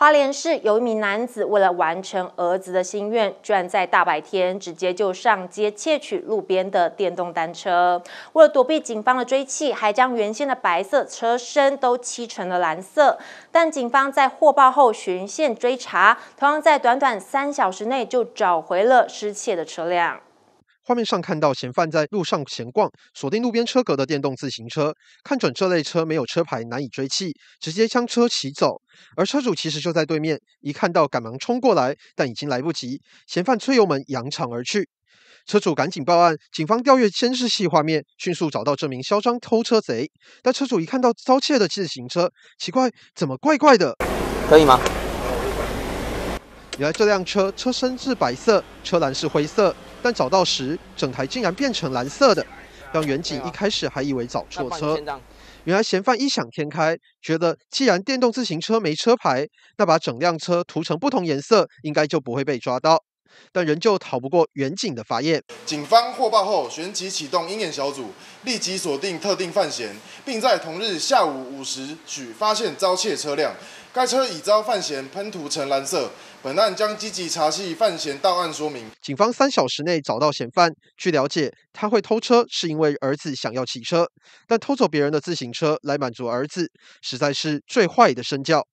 花莲市有一名男子，为了完成儿子的心愿，居然在大白天直接就上街窃取路边的电动单车。为了躲避警方的追缉，还将原先的白色车身都漆成了蓝色。但警方在获报后循线追查，同样在短短三小时内就找回了失窃的车辆。画面上看到嫌犯在路上闲逛，锁定路边车格的电动自行车，看准这类车没有车牌，难以追弃，直接将车骑走。而车主其实就在对面，一看到赶忙冲过来，但已经来不及，嫌犯催油门扬长而去。车主赶紧报案，警方调阅监视器画面，迅速找到这名嚣张偷车贼。但车主一看到遭窃的自行车，奇怪，怎么怪怪的？可以吗？原来这辆车车身是白色，车篮是灰色，但找到时整台竟然变成蓝色的，让远警一开始还以为找错车。原来嫌犯异想天开，觉得既然电动自行车没车牌，那把整辆车涂成不同颜色，应该就不会被抓到，但仍旧逃不过远警的法眼。警方获报后，旋即启动鹰眼小组，立即锁定特定犯嫌，并在同日下午五时许发现遭窃车辆。该车已遭范闲喷涂成蓝色，本案将积极查系范闲到案说明。警方三小时内找到嫌犯。据了解，他会偷车是因为儿子想要骑车，但偷走别人的自行车来满足儿子，实在是最坏的身教。